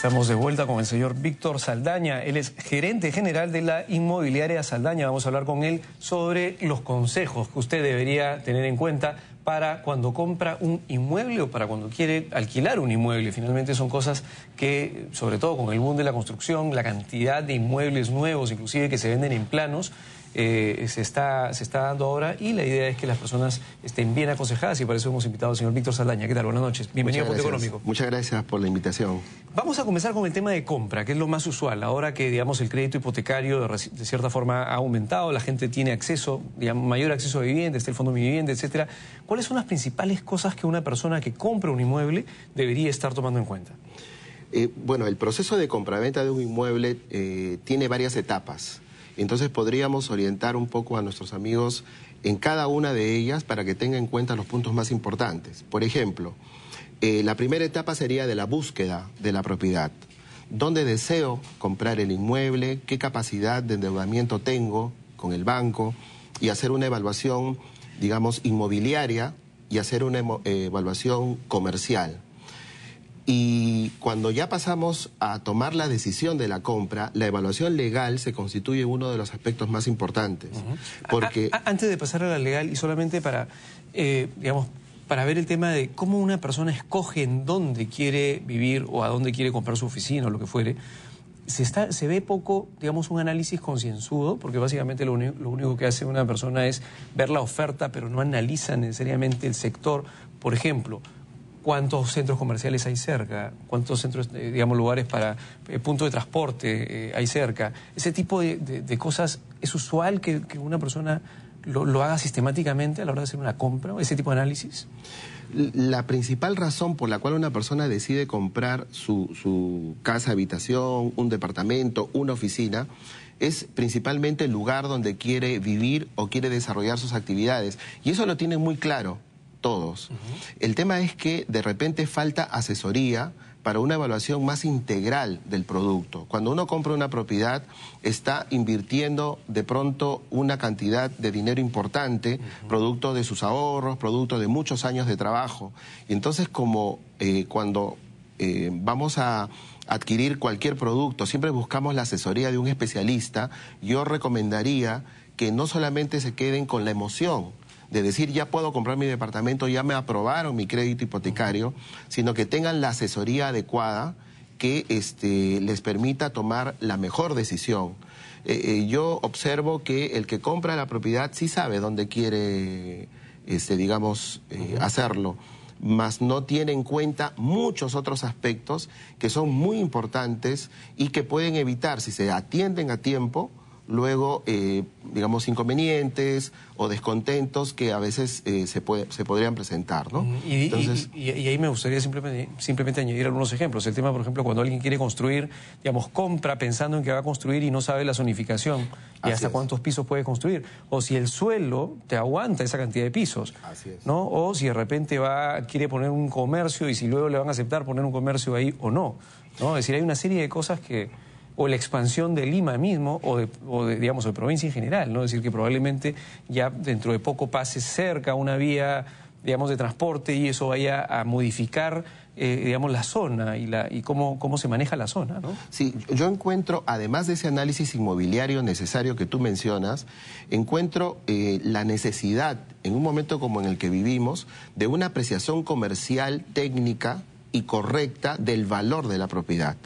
Estamos de vuelta con el señor Víctor Saldaña. Él es gerente general de la inmobiliaria Saldaña. Vamos a hablar con él sobre los consejos que usted debería tener en cuenta para cuando compra un inmueble o para cuando quiere alquilar un inmueble. Finalmente son cosas que, sobre todo con el boom de la construcción, la cantidad de inmuebles nuevos, inclusive que se venden en planos, eh, se, está, se está dando ahora y la idea es que las personas estén bien aconsejadas y por eso hemos invitado al señor Víctor Saldaña. ¿Qué tal? Buenas noches. Bienvenido a Punto Económico. Muchas gracias por la invitación. Vamos a comenzar con el tema de compra, que es lo más usual. Ahora que, digamos, el crédito hipotecario de, cierta forma ha aumentado, la gente tiene acceso, mayor acceso a vivienda, está el fondo de mi vivienda, etcétera. ¿Cuáles son las principales cosas que una persona que compra un inmueble debería estar tomando en cuenta? Eh, bueno, el proceso de compraventa de un inmueble eh, tiene varias etapas. Entonces podríamos orientar un poco a nuestros amigos en cada una de ellas para que tengan en cuenta los puntos más importantes. Por ejemplo, eh, la primera etapa sería de la búsqueda de la propiedad. ¿Dónde deseo comprar el inmueble? ¿Qué capacidad de endeudamiento tengo con el banco? Y hacer una evaluación, digamos, inmobiliaria y hacer una eh, evaluación comercial y cuando ya pasamos a tomar la decisión de la compra, la evaluación legal se constituye uno de los aspectos más importantes. porque... antes de pasar a la legal, y solamente para, eh, digamos, para ver el tema de cómo una persona escoge en dónde quiere vivir o a dónde quiere comprar su oficina o lo que fuere, se, está, se ve poco, digamos, un análisis concienzudo, porque básicamente lo, lo único que hace una persona es ver la oferta, pero no analiza necesariamente el sector. Por ejemplo, cuántos centros comerciales hay cerca, cuántos centros, eh, digamos, lugares para eh, puntos de transporte eh, hay cerca. Ese tipo de, cosas, ¿es usual que, una persona lo, haga sistemáticamente a la hora de hacer una compra, ese tipo de análisis? La principal razón por la cual una persona decide comprar su, casa, habitación, un departamento, una oficina, es principalmente el lugar donde quiere vivir o quiere desarrollar sus actividades. Y eso lo tiene muy claro todos. El tema es que de repente falta asesoría para una evaluación más integral del producto. Cuando uno compra una propiedad, está invirtiendo de pronto una cantidad de dinero importante, producto de sus ahorros, producto de muchos años de trabajo. Y entonces, como eh, cuando eh, vamos a adquirir cualquier producto, siempre buscamos la asesoría de un especialista, yo recomendaría que no solamente se queden con la emoción, de decir ya puedo comprar mi departamento, ya me aprobaron mi crédito hipotecario, sino que tengan la asesoría adecuada que este, les permita tomar la mejor decisión. Eh, eh, yo observo que el que compra la propiedad sí sabe dónde quiere, este, digamos, eh, hacerlo, mas no tiene en cuenta muchos otros aspectos que son muy importantes y que pueden evitar, si se atienden a tiempo, luego, eh, digamos, inconvenientes o descontentos que a veces eh, se, puede, se podrían presentar, ¿no? Y, ahí me gustaría simplemente, simplemente añadir algunos ejemplos. El tema, por ejemplo, cuando alguien quiere construir, digamos, compra pensando en que va a construir y no sabe la zonificación y hasta cuántos pisos puede construir. O si el suelo te aguanta esa cantidad de pisos, ¿no? O si de repente va, quiere poner un comercio y si luego le van a aceptar poner un comercio ahí o no, ¿no? Es decir, hay una serie de cosas que o la expansión de Lima mismo o de, de, digamos, provincia en general, ¿no? Es decir, que probablemente ya dentro de poco pase cerca una vía, digamos, de transporte y eso vaya a modificar eh, digamos, la zona y, la, y cómo, cómo se maneja la zona. ¿no? Sí, yo encuentro, además de ese análisis inmobiliario necesario que tú mencionas, encuentro eh, la necesidad, en un momento como en el que vivimos, de una apreciación comercial, técnica y correcta del valor de la propiedad,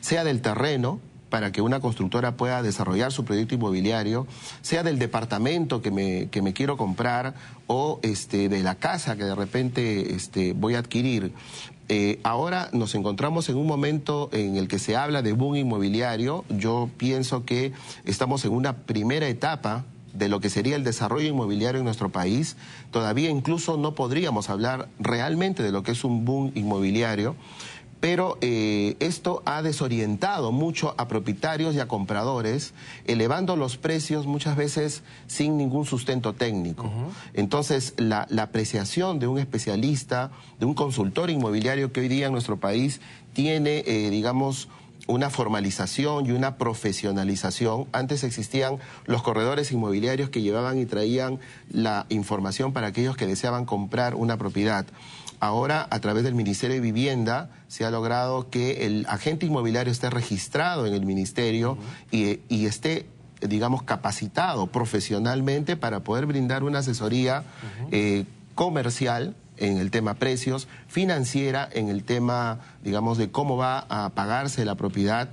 sea del terreno, para que una constructora pueda desarrollar su proyecto inmobiliario, sea del departamento que me, que me quiero comprar o este, de la casa que de repente este, voy a adquirir. Eh, ahora nos encontramos en un momento en el que se habla de boom inmobiliario. Yo pienso que estamos en una primera etapa de lo que sería el desarrollo inmobiliario en nuestro país. Todavía incluso no podríamos hablar realmente de lo que es un boom inmobiliario pero eh, esto ha desorientado mucho a propietarios y a compradores, elevando los precios muchas veces sin ningún sustento técnico. Entonces, la, apreciación de un especialista, de un consultor inmobiliario que hoy día en nuestro país tiene, eh, digamos, una formalización y una profesionalización. Antes existían los corredores inmobiliarios que llevaban y traían la información para aquellos que deseaban comprar una propiedad. Ahora, a través del Ministerio de Vivienda, se ha logrado que el agente inmobiliario esté registrado en el Ministerio y, esté digamos, capacitado profesionalmente para poder brindar una asesoría eh, comercial en el tema precios, financiera en el tema, digamos, de cómo va a pagarse la propiedad,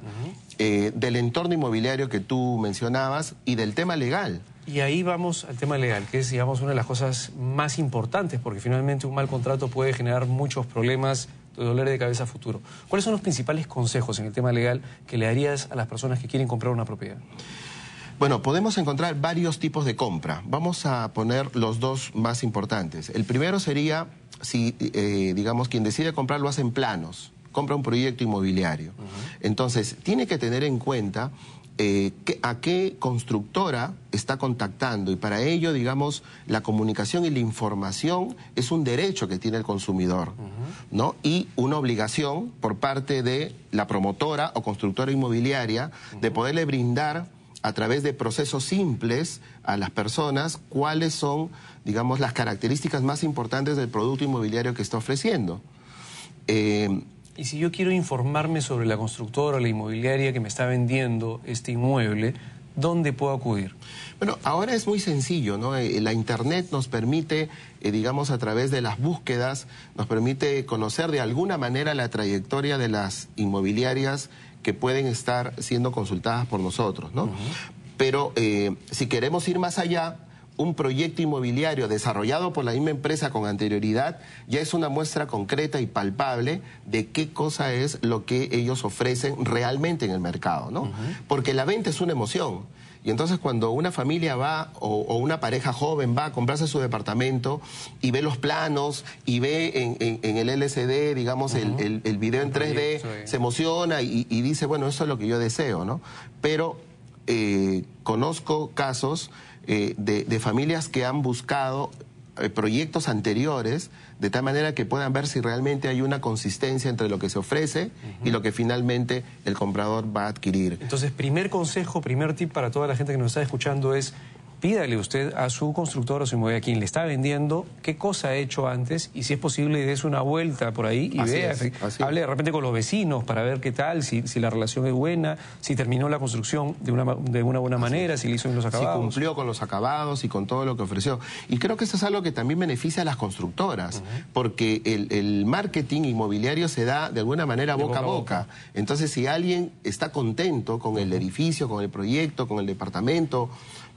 eh, del entorno inmobiliario que tú mencionabas y del tema legal. Y ahí vamos al tema legal, que es, digamos, una de las cosas más importantes, porque finalmente un mal contrato puede generar muchos problemas, ...de dolores de cabeza futuro. ¿Cuáles son los principales consejos en el tema legal que le darías a las personas que quieren comprar una propiedad? Bueno, podemos encontrar varios tipos de compra. Vamos a poner los dos más importantes. El primero sería si, eh, digamos, quien decide comprar lo hace en planos, compra un proyecto inmobiliario. Entonces, tiene que tener en cuenta eh, a qué constructora está contactando y para ello, digamos, la comunicación y la información es un derecho que tiene el consumidor, ¿no? Y una obligación por parte de la promotora o constructora inmobiliaria de poderle brindar a través de procesos simples a las personas cuáles son, digamos, las características más importantes del producto inmobiliario que está ofreciendo. Eh, y si yo quiero informarme sobre la constructora o la inmobiliaria que me está vendiendo este inmueble, ¿dónde puedo acudir? Bueno, ahora es muy sencillo, ¿no? Eh, la Internet nos permite, eh, digamos, a través de las búsquedas, nos permite conocer de alguna manera la trayectoria de las inmobiliarias que pueden estar siendo consultadas por nosotros, ¿no? Pero eh, si queremos ir más allá, un proyecto inmobiliario desarrollado por la misma empresa con anterioridad ya es una muestra concreta y palpable de qué cosa es lo que ellos ofrecen realmente en el mercado, ¿no? Porque la venta es una emoción. Y entonces cuando una familia va o, una pareja joven va a comprarse su departamento y ve los planos y ve en, el LCD, digamos, el, video en 3D, se emociona y, dice, bueno, eso es lo que yo deseo, ¿no? Pero eh, conozco casos eh, de, familias que han buscado eh, proyectos anteriores de tal manera que puedan ver si realmente hay una consistencia entre lo que se ofrece y lo que finalmente el comprador va a adquirir. Entonces, primer consejo, primer tip para toda la gente que nos está escuchando es pídale usted a su constructor o su a quien le está vendiendo qué cosa ha hecho antes y si es posible des una vuelta por ahí y vea, eh, hable de repente con los vecinos para ver qué tal, si, la relación es buena, si terminó la construcción de una, de una buena manera, si le hizo los acabados. cumplió con los acabados y con todo lo que ofreció. Y creo que eso es algo que también beneficia a las constructoras, porque el, marketing inmobiliario se da de alguna manera boca, a boca. Entonces, si alguien está contento con el edificio, con el proyecto, con el departamento,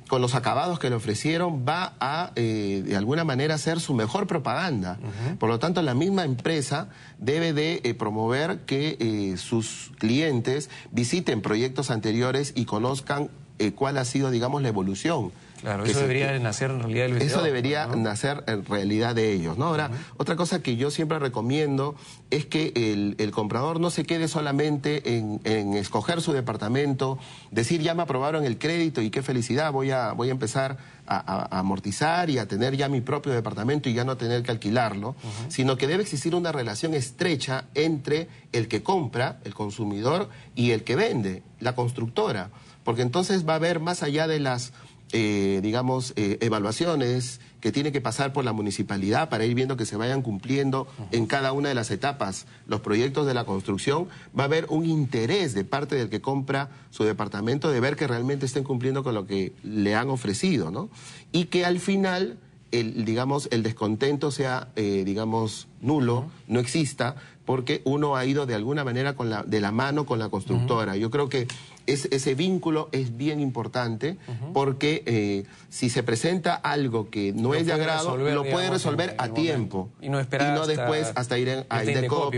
con los acabados que le ofrecieron, va a, eh, de alguna manera, ser su mejor propaganda. Por lo tanto, la misma empresa debe de eh, promover que eh, sus clientes visiten proyectos anteriores y conozcan eh, cuál ha sido, digamos, la evolución. Claro, eso debería nacer en realidad Eso debería nacer en realidad de ellos, Ahora, otra cosa que yo siempre recomiendo es que el, comprador no se quede solamente en, escoger su departamento, decir ya me aprobaron el crédito y qué felicidad, voy a, voy a empezar a, amortizar y a tener ya mi propio departamento y ya no tener que alquilarlo, sino que debe existir una relación estrecha entre el que compra, el consumidor, y el que vende, la constructora porque entonces va a haber más allá de las, eh, digamos, eh, evaluaciones que tiene que pasar por la municipalidad para ir viendo que se vayan cumpliendo en cada una de las etapas los proyectos de la construcción, va a haber un interés de parte del que compra su departamento de ver que realmente estén cumpliendo con lo que le han ofrecido, ¿no? Y que al final el, digamos, el descontento sea, eh, digamos, nulo, no exista, porque uno ha ido de alguna manera de la mano con la constructora. Yo creo que ese vínculo es bien importante porque eh, si se presenta algo que no es de agrado, lo puede resolver a tiempo. Y no esperar. Y no después hasta, ir a de copy.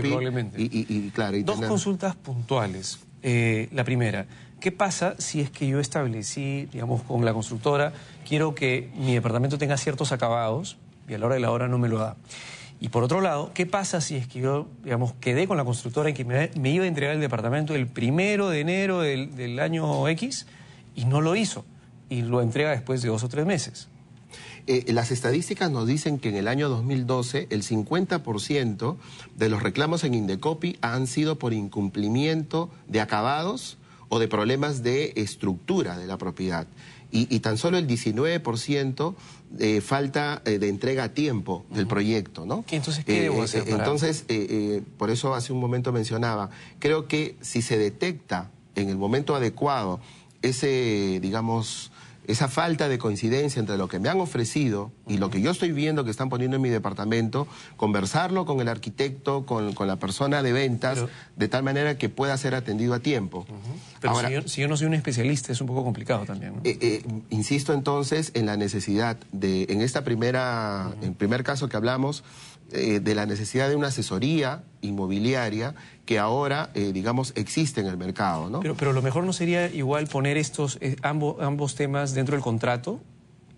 Y, claro, Dos consultas puntuales. Eh, la primera, ¿qué pasa si es que yo establecí, digamos, con la constructora, quiero que mi departamento tenga ciertos acabados y a la hora de la hora no me lo da? Y por otro lado, ¿qué pasa si es que yo, digamos, quedé con la constructora en que me, iba a entregar el departamento el primero de enero del, año X y no lo hizo? Y lo entrega después de dos o tres meses. Eh, las estadísticas nos dicen que en el año 2012 el 50% de los reclamos en Indecopi han sido por incumplimiento de acabados o de problemas de estructura de la propiedad y, tan solo el 19% de eh, falta eh, de entrega a tiempo del proyecto, ¿no? ¿Qué, entonces, ¿qué eh, hacer? Entonces, por eso hace un momento mencionaba, creo que si se detecta en el momento adecuado ese, digamos, esa falta de coincidencia entre lo que me han ofrecido y lo que yo estoy viendo que están poniendo en mi departamento, conversarlo con el arquitecto, con, la persona de ventas, de tal manera que pueda ser atendido a tiempo. Pero si, yo, no soy un especialista, es un poco complicado también. ¿no? Eh, eh, insisto entonces en la necesidad de, en esta primera, en primer caso que hablamos, eh, de la necesidad de una asesoría inmobiliaria que ahora, digamos, existe en el mercado, ¿no? Pero, pero lo mejor no sería igual poner estos ambos, ambos temas dentro del contrato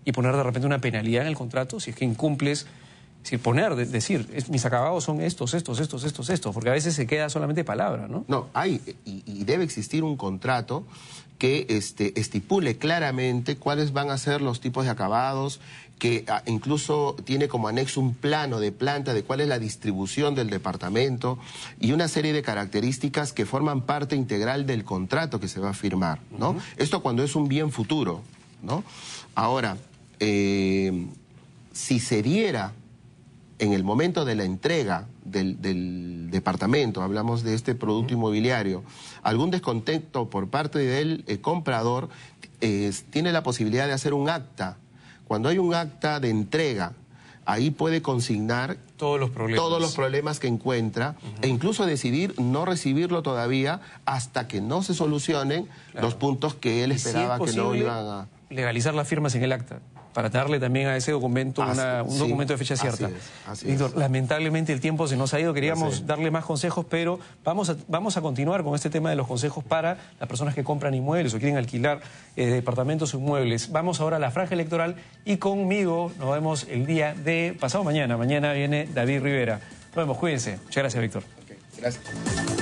y poner de repente una penalidad en el contrato si es que incumples decir, poner, decir, mis acabados son estos, estos, estos, estos, estos, porque a veces se queda solamente palabra, ¿no? No, hay y, debe existir un contrato que este, estipule claramente cuáles van a ser los tipos de acabados, que ah, incluso tiene como anexo un plano de planta de cuál es la distribución del departamento y una serie de características que forman parte integral del contrato que se va a firmar, ¿no? Esto cuando es un bien futuro, ¿no? Ahora, eh, si se diera en el momento de la entrega del, departamento, hablamos de este producto inmobiliario, algún descontento por parte del eh, comprador, tiene la posibilidad de hacer un acta. Cuando hay un acta de entrega, ahí puede consignar todos los problemas, que encuentra e incluso decidir no recibirlo todavía hasta que no se solucionen los puntos que él esperaba que no iban a... Legalizar las firmas en el acta para darle también a ese documento un documento de fecha cierta. Víctor, lamentablemente el tiempo se nos ha ido, queríamos darle más consejos, pero vamos a, vamos a continuar con este tema de los consejos para las personas que compran inmuebles o quieren alquilar eh, departamentos o inmuebles. Vamos ahora a la franja electoral y conmigo nos vemos el día de pasado mañana. Mañana viene David Rivera. Nos vemos, cuídense. Muchas gracias, Víctor. gracias.